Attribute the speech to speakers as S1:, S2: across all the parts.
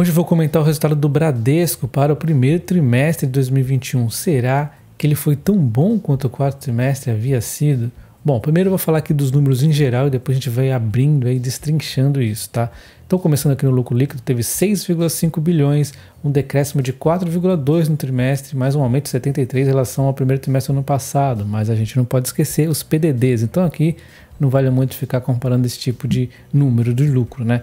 S1: Hoje vou comentar o resultado do Bradesco para o primeiro trimestre de 2021. Será que ele foi tão bom quanto o quarto trimestre havia sido? Bom, primeiro eu vou falar aqui dos números em geral e depois a gente vai abrindo e destrinchando isso, tá? Então, começando aqui no lucro líquido, teve 6,5 bilhões, um decréscimo de 4,2 no trimestre, mais um aumento de 73 em relação ao primeiro trimestre do ano passado, mas a gente não pode esquecer os PDDs. Então, aqui não vale muito ficar comparando esse tipo de número de lucro, né?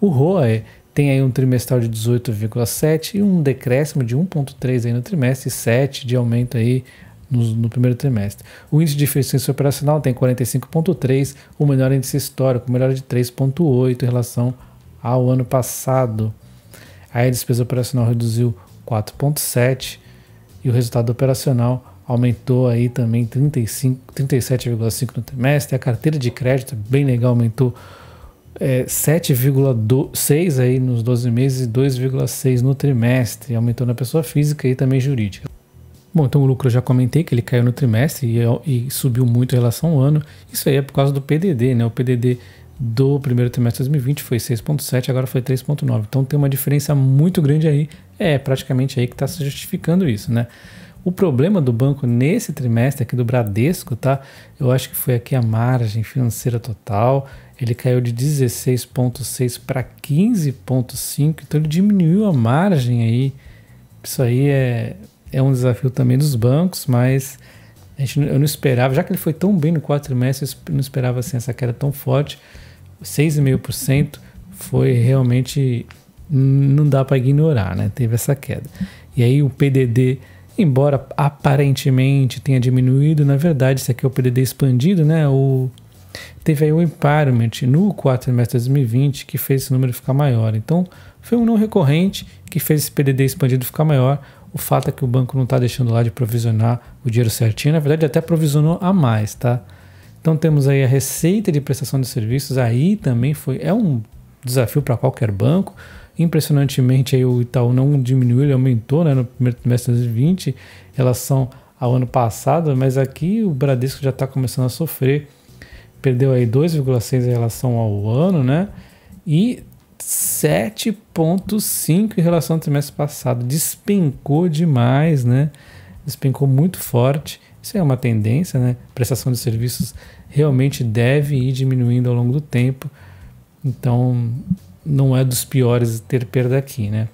S1: O ROE tem aí um trimestral de 18,7 e um decréscimo de 1,3 aí no trimestre, e 7 de aumento aí no, no, primeiro trimestre. O índice de eficiência operacional tem 45,3, o melhor índice histórico, melhor de 3,8 em relação ao ano passado. Aí a despesa operacional reduziu 4,7 e o resultado operacional aumentou aí também 37,5 no trimestre. A carteira de crédito, bem legal, aumentou é, 7,6 aí nos 12 meses e 2,6 no trimestre, aumentando a pessoa física e também jurídica. Bom, então o lucro eu já comentei que ele caiu no trimestre e, é e subiu muito em relação ao ano. Isso aí é por causa do PDD, né? O PDD do primeiro trimestre de 2020 foi 6,7, agora foi 3,9. Então tem uma diferença muito grande aí. É praticamente aí que está se justificando isso, né? O problema do banco nesse trimestre aqui do Bradesco, tá? Eu acho que foi aqui a margem financeira total ele caiu de 16,6 para 15,5, então ele diminuiu a margem aí. Isso aí é, é um desafio também dos bancos, mas a gente, eu não esperava, já que ele foi tão bem no quatro meses, eu não esperava assim, essa queda tão forte. 6,5% foi realmente. Não dá para ignorar, né? Teve essa queda. E aí o PDD embora aparentemente tenha diminuído, na verdade, isso aqui é o PDD expandido, né? O Teve aí o impairment no trimestre de 2020 que fez esse número ficar maior. Então, foi um não recorrente que fez esse PDD expandido ficar maior. O fato é que o banco não está deixando lá de provisionar o dinheiro certinho, na verdade até provisionou a mais, tá? Então temos aí a receita de prestação de serviços, aí também foi é um desafio para qualquer banco. Impressionantemente aí o Itaú não diminuiu, ele aumentou, né, no primeiro trimestre de 2020 em relação ao ano passado, mas aqui o Bradesco já está começando a sofrer perdeu aí 2,6 em relação ao ano, né? E 7,5 em relação ao trimestre passado. Despencou demais, né? Despencou muito forte. Isso é uma tendência, né? Prestação de serviços realmente deve ir diminuindo ao longo do tempo. Então, não é dos piores ter perda aqui, né?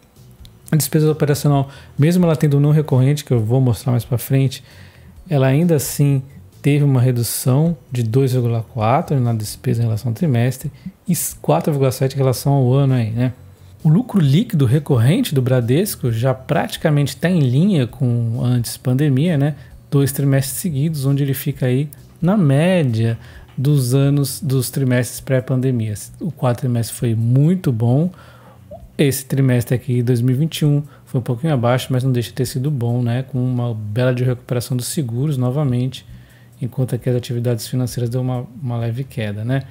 S1: A despesa operacional, mesmo ela tendo não recorrente, que eu vou mostrar mais para frente, ela ainda assim teve uma redução de 2,4 na despesa em relação ao trimestre e 4,7 em relação ao ano aí, né? O lucro líquido recorrente do Bradesco já praticamente está em linha com antes pandemia, né? Dois trimestres seguidos, onde ele fica aí na média dos anos dos trimestres pré-pandemia. O quarto trimestre foi muito bom. Esse trimestre aqui, 2021, foi um pouquinho abaixo, mas não deixa de ter sido bom, né? Com uma bela de recuperação dos seguros novamente enquanto aqui as atividades financeiras deu uma, uma leve queda, né?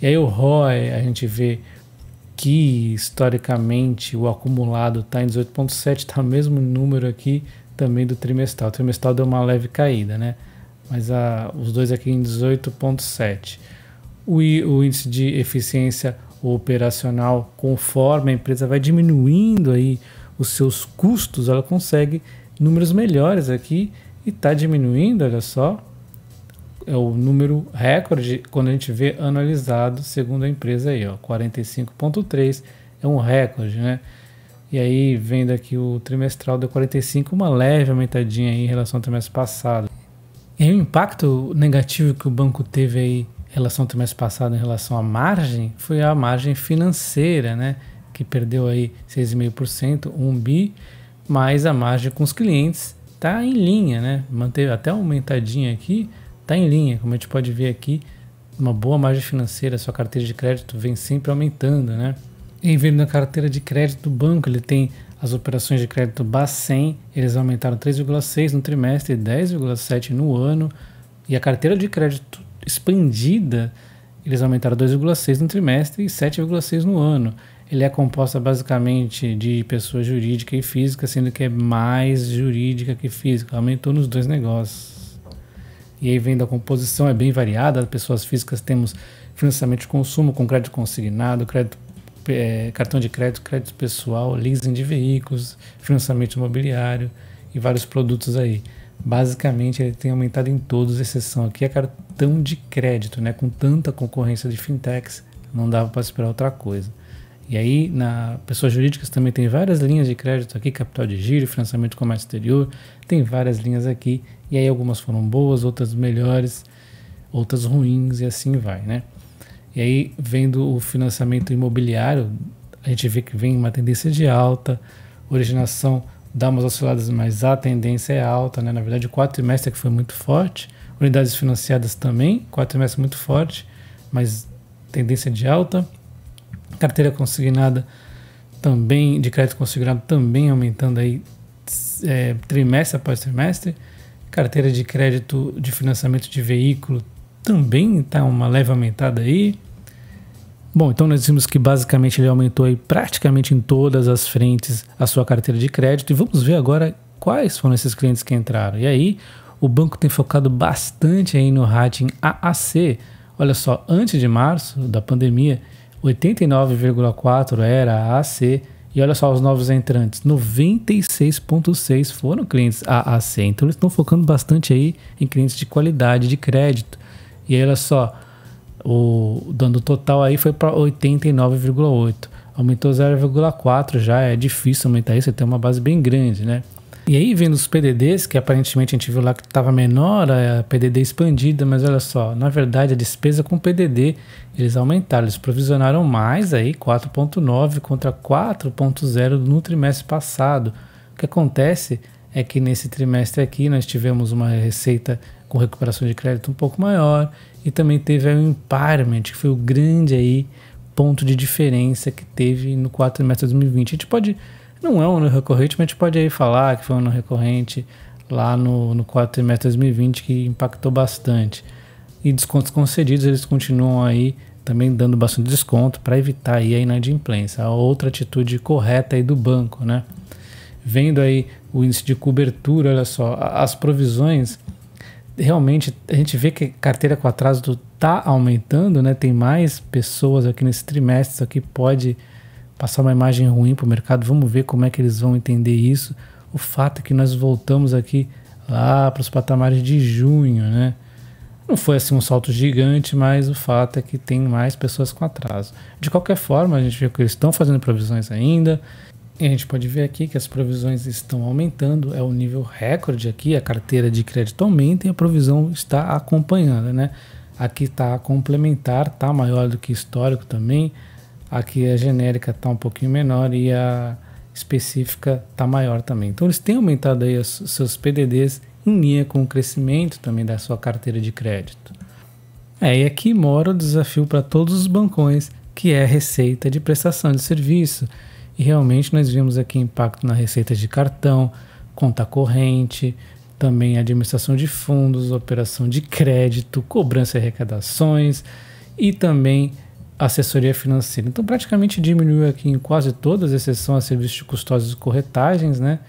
S1: E aí o ROI, a gente vê que historicamente o acumulado está em 18,7, está o mesmo número aqui também do trimestral. O trimestral deu uma leve caída, né? Mas a, os dois aqui em 18,7. O, o índice de eficiência operacional, conforme a empresa vai diminuindo aí os seus custos, ela consegue números melhores aqui e está diminuindo, olha só, é o número recorde quando a gente vê analisado segundo a empresa aí, ó, 45.3 é um recorde, né? E aí vem daqui o trimestral de 45, uma leve aumentadinha aí em relação ao trimestre passado. E aí o impacto negativo que o banco teve aí em relação ao trimestre passado em relação à margem foi a margem financeira, né? Que perdeu aí 6,5%, 1 bi, mas a margem com os clientes tá em linha, né? Manteve até aumentadinha aqui, está em linha, como a gente pode ver aqui, uma boa margem financeira, sua carteira de crédito vem sempre aumentando, né? Em vez da carteira de crédito do banco, ele tem as operações de crédito Bacen, eles aumentaram 3,6 no trimestre, 10,7 no ano, e a carteira de crédito expandida, eles aumentaram 2,6 no trimestre e 7,6 no ano. Ele é composta basicamente de pessoa jurídica e física, sendo que é mais jurídica que física, aumentou nos dois negócios. E aí vem da composição, é bem variada. Pessoas físicas temos financiamento de consumo com crédito consignado, crédito, é, cartão de crédito, crédito pessoal, leasing de veículos, financiamento imobiliário e vários produtos aí. Basicamente, ele tem aumentado em todos, exceção aqui é cartão de crédito, né? Com tanta concorrência de fintechs, não dava para esperar outra coisa. E aí, na pessoas jurídicas também tem várias linhas de crédito aqui, capital de giro, financiamento de comércio exterior, tem várias linhas aqui. E aí algumas foram boas, outras melhores, outras ruins e assim vai, né? E aí, vendo o financiamento imobiliário, a gente vê que vem uma tendência de alta, originação dá umas osciladas, mas a tendência é alta, né? Na verdade, o quarto trimestre é que foi muito forte, unidades financiadas também, quarto trimestre muito forte, mas tendência de alta. Carteira consignada também, de crédito consignado também aumentando aí é, trimestre após trimestre. Carteira de crédito de financiamento de veículo também está uma leve aumentada aí. Bom, então nós vimos que basicamente ele aumentou aí praticamente em todas as frentes a sua carteira de crédito e vamos ver agora quais foram esses clientes que entraram. E aí, o banco tem focado bastante aí no rating AAC. Olha só, antes de março da pandemia, 89,4 era AC e olha só os novos entrantes, 96,6 foram clientes AAC. Então eles estão focando bastante aí em clientes de qualidade de crédito. E olha só, o dando total aí foi para 89,8. Aumentou 0,4 já, é difícil aumentar isso, você tem uma base bem grande, né? E aí, vendo os PDDs, que aparentemente a gente viu lá que estava menor, a PDD expandida, mas olha só, na verdade a despesa com PDD eles aumentaram, eles provisionaram mais aí, 4,9 contra 4,0 no trimestre passado. O que acontece é que nesse trimestre aqui nós tivemos uma receita com recuperação de crédito um pouco maior e também teve o impairment, que foi o grande aí ponto de diferença que teve no quarto trimestre de 2020. A gente pode não é um ano recorrente, mas a gente pode aí falar que foi um ano recorrente lá no, no quarto trimestre de 2020 que impactou bastante. E descontos concedidos, eles continuam aí também dando bastante desconto para evitar aí a inadimplência. A outra atitude correta aí do banco, né? Vendo aí o índice de cobertura, olha só, as provisões realmente a gente vê que carteira com atraso está aumentando, né? Tem mais pessoas aqui nesse trimestre, isso aqui pode passar uma imagem ruim para o mercado, vamos ver como é que eles vão entender isso. O fato é que nós voltamos aqui lá para os patamares de junho, né? Não foi assim um salto gigante, mas o fato é que tem mais pessoas com atraso. De qualquer forma, a gente vê que eles estão fazendo provisões ainda. E a gente pode ver aqui que as provisões estão aumentando, é o um nível recorde aqui, a carteira de crédito aumenta e a provisão está acompanhando, né? Aqui está complementar, está maior do que histórico também. Aqui a genérica está um pouquinho menor e a específica está maior também. Então eles têm aumentado aí os seus PDDs em linha com o crescimento também da sua carteira de crédito. É, e aqui mora o desafio para todos os bancões, que é a receita de prestação de serviço. E realmente nós vimos aqui impacto na receita de cartão, conta corrente, também administração de fundos, operação de crédito, cobrança e arrecadações e também assessoria financeira. Então, praticamente diminuiu aqui em quase todas, exceção a serviços de custódios e corretagens, né?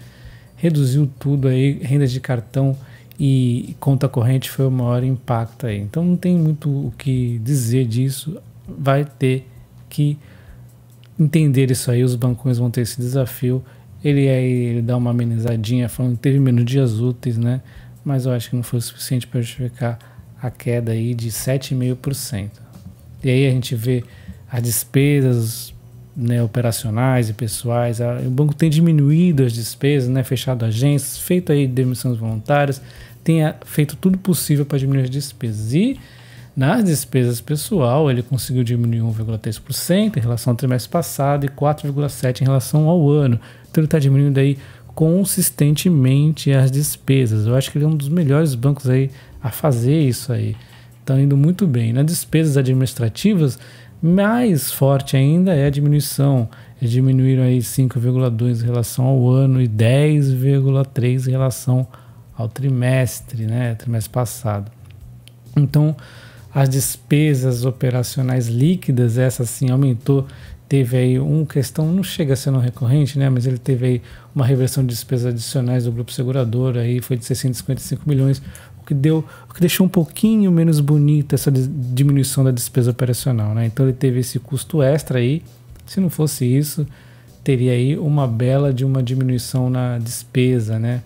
S1: Reduziu tudo aí, rendas de cartão e conta corrente foi o maior impacto aí. Então, não tem muito o que dizer disso, vai ter que entender isso aí, os bancões vão ter esse desafio. Ele aí é, ele dá uma amenizadinha, falando que teve menos dias úteis, né? Mas eu acho que não foi o suficiente para justificar a queda aí de 7,5%. E aí a gente vê as despesas né, operacionais e pessoais. A, o banco tem diminuído as despesas, né, fechado agências, feito aí demissões voluntárias, tem a, feito tudo possível para diminuir as despesas. E nas despesas pessoal, ele conseguiu diminuir 1,3% em relação ao trimestre passado e 4,7% em relação ao ano. Então ele está diminuindo aí consistentemente as despesas. Eu acho que ele é um dos melhores bancos aí a fazer isso aí está indo muito bem. Nas despesas administrativas, mais forte ainda é a diminuição. Eles é diminuíram aí 5,2 em relação ao ano e 10,3 em relação ao trimestre, né? Trimestre passado. Então, as despesas operacionais líquidas, essa sim aumentou, teve aí uma questão, não chega a ser não recorrente, né? Mas ele teve aí uma reversão de despesas adicionais do grupo segurador, aí foi de 655 milhões, que deu, o que deixou um pouquinho menos bonita essa diminuição da despesa operacional, né? Então ele teve esse custo extra aí. Se não fosse isso, teria aí uma bela de uma diminuição na despesa, né?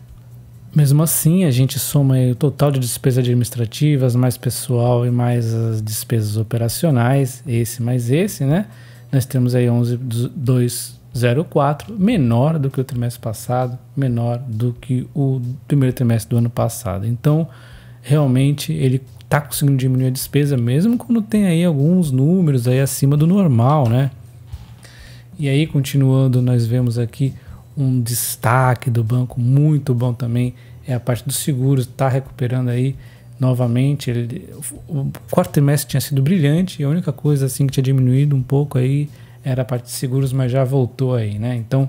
S1: Mesmo assim, a gente soma o total de despesas administrativas, mais pessoal e mais as despesas operacionais, esse mais esse, né? Nós temos aí 11,204, menor do que o trimestre passado, menor do que o primeiro trimestre do ano passado. Então, realmente ele está conseguindo diminuir a despesa, mesmo quando tem aí alguns números aí acima do normal, né? E aí, continuando, nós vemos aqui um destaque do banco muito bom também, é a parte dos seguros, está recuperando aí novamente. Ele, o quarto trimestre tinha sido brilhante e a única coisa assim que tinha diminuído um pouco aí era a parte de seguros, mas já voltou aí, né? Então,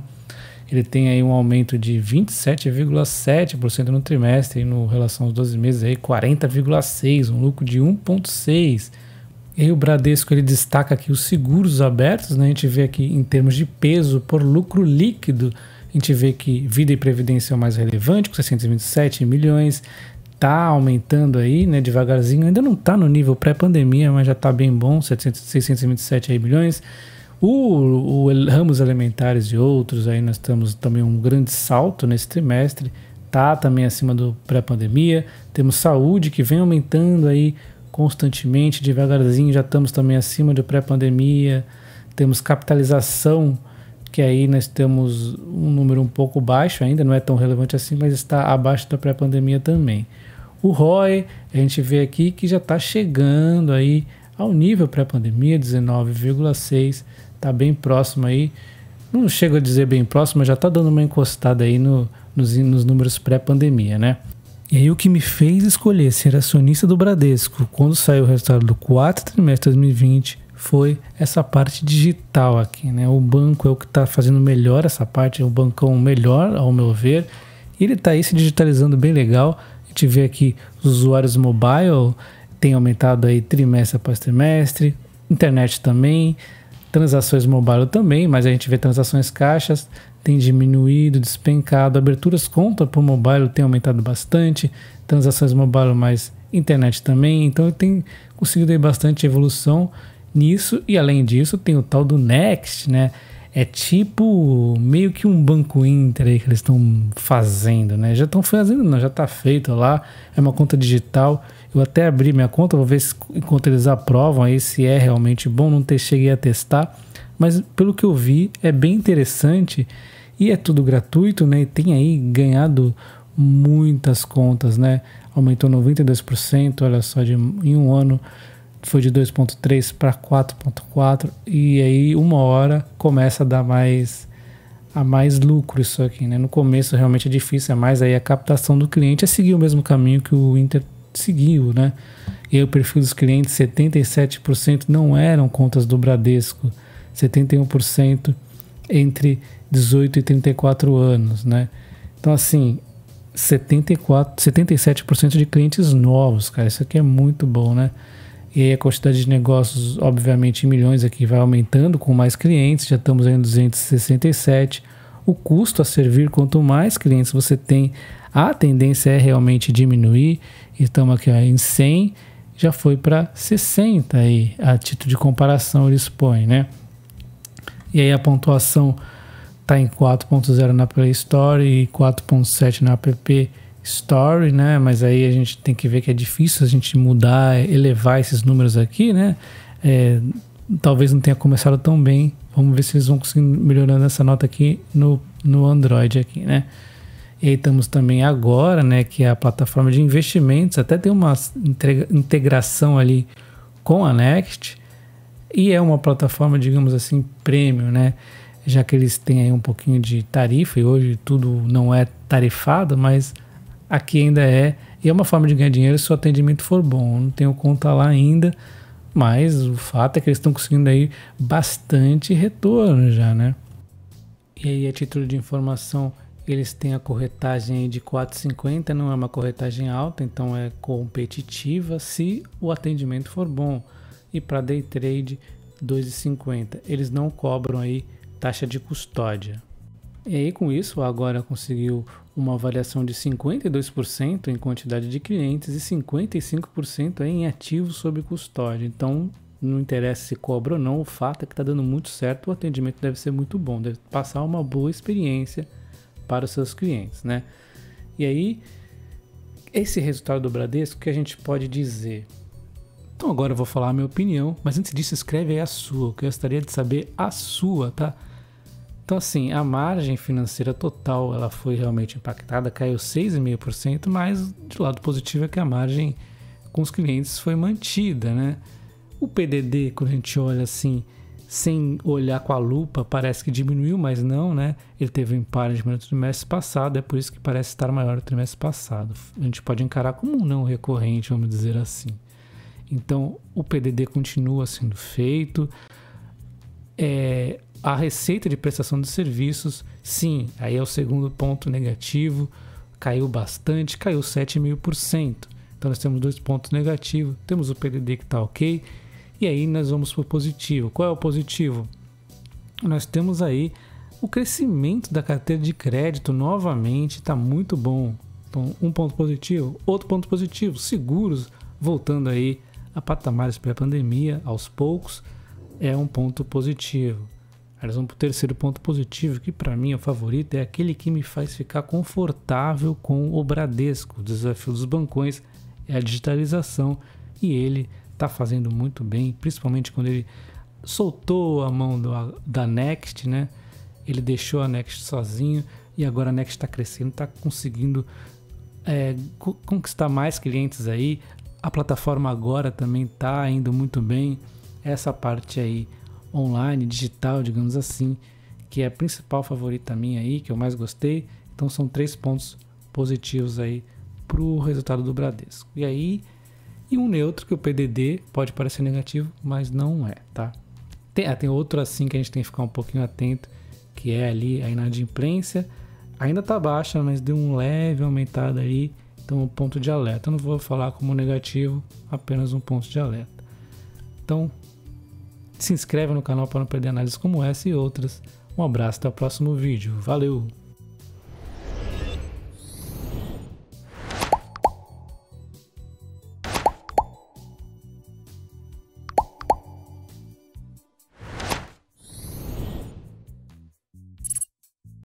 S1: ele tem aí um aumento de 27,7% no trimestre, em no relação aos 12 meses aí 40,6, um lucro de 1.6. E o Bradesco ele destaca aqui os seguros abertos, né? A gente vê aqui em termos de peso por lucro líquido, a gente vê que vida e previdência é o mais relevante, com 627 milhões, tá aumentando aí, né, devagarzinho, ainda não está no nível pré-pandemia, mas já está bem bom, 700, 627 aí milhões. O, o, Ramos Elementares e outros, aí nós temos também um grande salto nesse trimestre, tá também acima do pré-pandemia. Temos saúde que vem aumentando aí constantemente, devagarzinho, já estamos também acima do pré-pandemia. Temos capitalização, que aí nós temos um número um pouco baixo ainda, não é tão relevante assim, mas está abaixo da pré-pandemia também. O ROI, a gente vê aqui que já está chegando aí ao nível pré-pandemia, 19,6, está bem próximo aí. Não chega a dizer bem próximo, mas já está dando uma encostada aí no, nos, nos números pré-pandemia, né? E aí o que me fez escolher ser acionista do Bradesco quando saiu o resultado do quarto trimestre de 2020 foi essa parte digital aqui, né? O banco é o que está fazendo melhor essa parte, é o bancão melhor, ao meu ver. E ele está aí se digitalizando bem legal. A gente vê aqui os usuários mobile tem aumentado aí trimestre após trimestre, internet também, transações mobile também, mas a gente vê transações caixas tem diminuído, despencado, aberturas conta por mobile tem aumentado bastante, transações mobile mais internet também, então tem conseguido aí bastante evolução nisso e além disso tem o tal do Next, né? É tipo meio que um banco Inter aí que eles estão fazendo, né? Já estão fazendo, não, já está feito lá. É uma conta digital. Eu até abri minha conta, vou ver se, enquanto eles aprovam aí se é realmente bom. Não te, cheguei a testar, mas pelo que eu vi é bem interessante e é tudo gratuito, né? E tem aí ganhado muitas contas, né? Aumentou 92%, olha só, de, em um ano foi de 2.3 para 4.4 e aí uma hora começa a dar mais a mais lucro isso aqui, né? No começo realmente é difícil, é mais aí a captação do cliente é seguir o mesmo caminho que o Inter seguiu, né? E aí o perfil dos clientes, 77% não eram contas do Bradesco, 71% entre 18 e 34 anos, né? Então assim, 74, 77% de clientes novos, cara, isso aqui é muito bom, né? E aí a quantidade de negócios, obviamente, em milhões aqui vai aumentando com mais clientes, já estamos em 267. O custo a servir, quanto mais clientes você tem, a tendência é realmente diminuir. Estamos aqui ó, em 100, já foi para 60 aí, a título de comparação ele expõe, né? E aí a pontuação está em 4.0 na Play Store e 4.7 na App story, né? Mas aí a gente tem que ver que é difícil a gente mudar, elevar esses números aqui, né? É, talvez não tenha começado tão bem. Vamos ver se eles vão conseguir melhorando essa nota aqui no, no Android aqui, né? E aí estamos também agora, né? Que é a plataforma de investimentos até tem uma integração ali com a Next e é uma plataforma, digamos assim, premium, né? Já que eles têm aí um pouquinho de tarifa e hoje tudo não é tarifado, mas aqui ainda é, e é uma forma de ganhar dinheiro se o atendimento for bom. Não tenho conta lá ainda, mas o fato é que eles estão conseguindo aí bastante retorno já, né? E aí, a título de informação, eles têm a corretagem de 4,50, não é uma corretagem alta, então é competitiva se o atendimento for bom. E para day trade, 2,50. Eles não cobram aí taxa de custódia. E aí, com isso, Agora conseguiu uma avaliação de 52% em quantidade de clientes e 55% em ativos sob custódia. Então, não interessa se cobra ou não, o fato é que está dando muito certo, o atendimento deve ser muito bom, deve passar uma boa experiência para os seus clientes, né? E aí, esse resultado do Bradesco, o que a gente pode dizer? Então agora eu vou falar a minha opinião, mas antes disso escreve aí a sua, que eu gostaria de saber a sua, tá? Então, assim, a margem financeira total ela foi realmente impactada, caiu 6,5%, mas de lado positivo é que a margem com os clientes foi mantida, né? O PDD, quando a gente olha assim, sem olhar com a lupa, parece que diminuiu, mas não, né? Ele teve um impairment no trimestre passado, é por isso que parece estar maior no trimestre passado. A gente pode encarar como um não recorrente, vamos dizer assim. Então, o PDD continua sendo feito. É, a receita de prestação de serviços, sim, aí é o segundo ponto negativo, caiu bastante, caiu 7,5%. Então nós temos dois pontos negativos, temos o PDD que está ok, e aí nós vamos para o positivo. Qual é o positivo? Nós temos aí o crescimento da carteira de crédito novamente, está muito bom. Então, um ponto positivo, outro ponto positivo, seguros voltando aí a patamares pré-pandemia aos poucos, é um ponto positivo. Elas o terceiro ponto positivo, que para mim é o favorito, é aquele que me faz ficar confortável com o Bradesco. O desafio dos bancões é a digitalização e ele está fazendo muito bem, principalmente quando ele soltou a mão do, da Next, né? Ele deixou a Next sozinho e agora a Next está crescendo, está conseguindo é, conquistar mais clientes aí. A plataforma agora também está indo muito bem. Essa parte aí online, digital, digamos assim, que é a principal favorita minha aí, que eu mais gostei. Então são três pontos positivos aí para o resultado do Bradesco. E aí, e um neutro, que o PDD pode parecer negativo, mas não é, tá? Tem, ah, tem outro assim que a gente tem que ficar um pouquinho atento, que é ali a inadimplência. Ainda tá baixa, mas deu um leve aumentado aí, então um ponto de alerta. Eu não vou falar como negativo, apenas um ponto de alerta. Então, se inscreve no canal para não perder análises como essa e outras. Um abraço, até o próximo vídeo. Valeu!